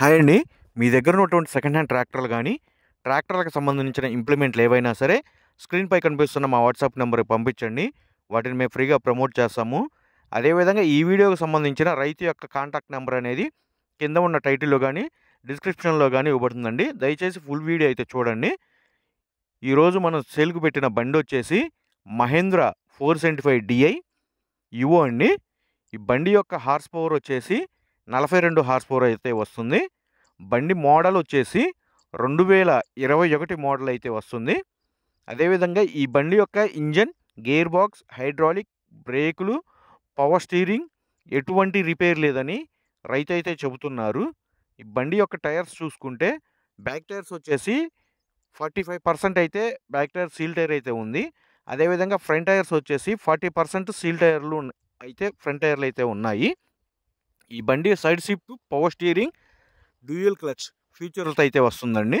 hi అండి మీ దగ్గర ఉన్నటువంటి సెకండ్ హ్యాండ్ ట్రాక్టర్లు కానీ ట్రాక్టర్లకు సంబంధించిన ఇంప్లిమెంట్లు ఏవైనా సరే స్క్రీన్పై కనిపిస్తున్న మా వాట్సాప్ నెంబర్కి పంపించండి వాటిని మేము ఫ్రీగా ప్రమోట్ చేస్తాము అదేవిధంగా ఈ వీడియోకి సంబంధించిన రైతు యొక్క కాంటాక్ట్ నెంబర్ అనేది కింద ఉన్న టైటిల్లో కానీ డిస్క్రిప్షన్లో కానీ ఇవ్వబడుతుందండి దయచేసి ఫుల్ వీడియో అయితే చూడండి ఈరోజు మనం సేల్కు పెట్టిన బండి వచ్చేసి Mahindra four seventy five DI Yuvo అండి ఈ బండి యొక్క హార్స్ పవర్ వచ్చేసి నలభై రెండు హార్స్ పవర్ అయితే వస్తుంది బండి మోడల్ వచ్చేసి రెండు వేల ఇరవై ఒకటి మోడల్ అయితే వస్తుంది అదేవిధంగా ఈ బండి యొక్క ఇంజన్ గేర్ బాక్స్ హైడ్రాలిక్ బ్రేకులు పవర్ స్టీరింగ్ ఎటువంటి రిపేర్ లేదని రైతు అయితే చెబుతున్నారు ఈ బండి యొక్క టైర్స్ చూసుకుంటే బ్యాక్ టైర్స్ వచ్చేసి ఫార్టీ ఫైవ్ పర్సెంట్ అయితే బ్యాక్ టైర్ సీల్ టైర్ అయితే ఉంది అదేవిధంగా ఫ్రంట్ టైర్స్ వచ్చేసి ఫార్టీ పర్సెంట్ సీల్ టైర్లు అయితే ఫ్రంట్ టైర్లు అయితే ఉన్నాయి ఈ బండి సైడ్ సీప్ పవర్ స్టీరింగ్ డ్యూయల్ క్లచ్ ఫ్యూచర్లతో అయితే వస్తుందండి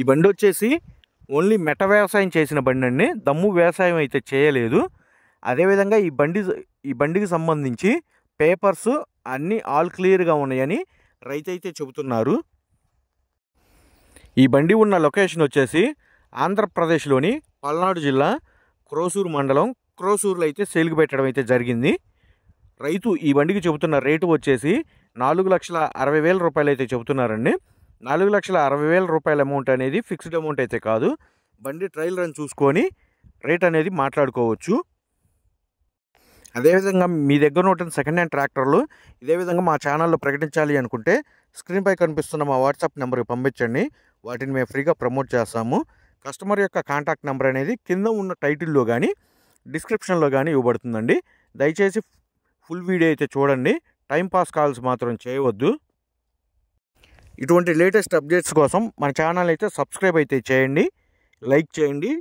ఈ బండి వచ్చేసి ఓన్లీ మెట వ్యవసాయం చేసిన బండి అండి దమ్ము వ్యవసాయం అయితే చేయలేదు అదేవిధంగా ఈ బండి ఈ బండికి సంబంధించి పేపర్స్ అన్నీ ఆల్ క్లియర్గా ఉన్నాయని రైతు అయితే చెబుతున్నారు ఈ బండి ఉన్న లొకేషన్ వచ్చేసి ఆంధ్రప్రదేశ్లోని పల్నాడు జిల్లా క్రోసూరు మండలం క్రోసూరులో అయితే సేలుగు పెట్టడం అయితే జరిగింది రైతు ఈ బండికి చెబుతున్న రేటు వచ్చేసి నాలుగు లక్షల అరవై వేల రూపాయలు అయితే చెబుతున్నారండి నాలుగు లక్షల అరవై వేల రూపాయల అమౌంట్ అనేది ఫిక్స్డ్ అమౌంట్ అయితే కాదు బండి ట్రయల్ రన్ చూసుకొని రేట్ అనేది మాట్లాడుకోవచ్చు అదేవిధంగా మీ దగ్గర ఉన్న సెకండ్ హ్యాండ్ ట్రాక్టర్లు ఇదే విధంగా మా ఛానల్లో ప్రకటించాలి అనుకుంటే స్క్రీన్పై కనిపిస్తున్న మా వాట్సాప్ నెంబర్కి పంపించండి వాటిని మేము ఫ్రీగా ప్రమోట్ చేస్తాము కస్టమర్ యొక్క కాంటాక్ట్ నెంబర్ అనేది కింద ఉన్న టైటిల్లో కానీ డిస్క్రిప్షన్లో కానీ ఇవ్వబడుతుందండి దయచేసి ఫుల్ వీడియో అయితే చూడండి టైంపాస్ కాల్స్ మాత్రం చేయవద్దు ఇటువంటి లేటెస్ట్ అప్డేట్స్ కోసం మన ఛానల్ అయితే సబ్స్క్రైబ్ అయితే చేయండి లైక్ చేయండి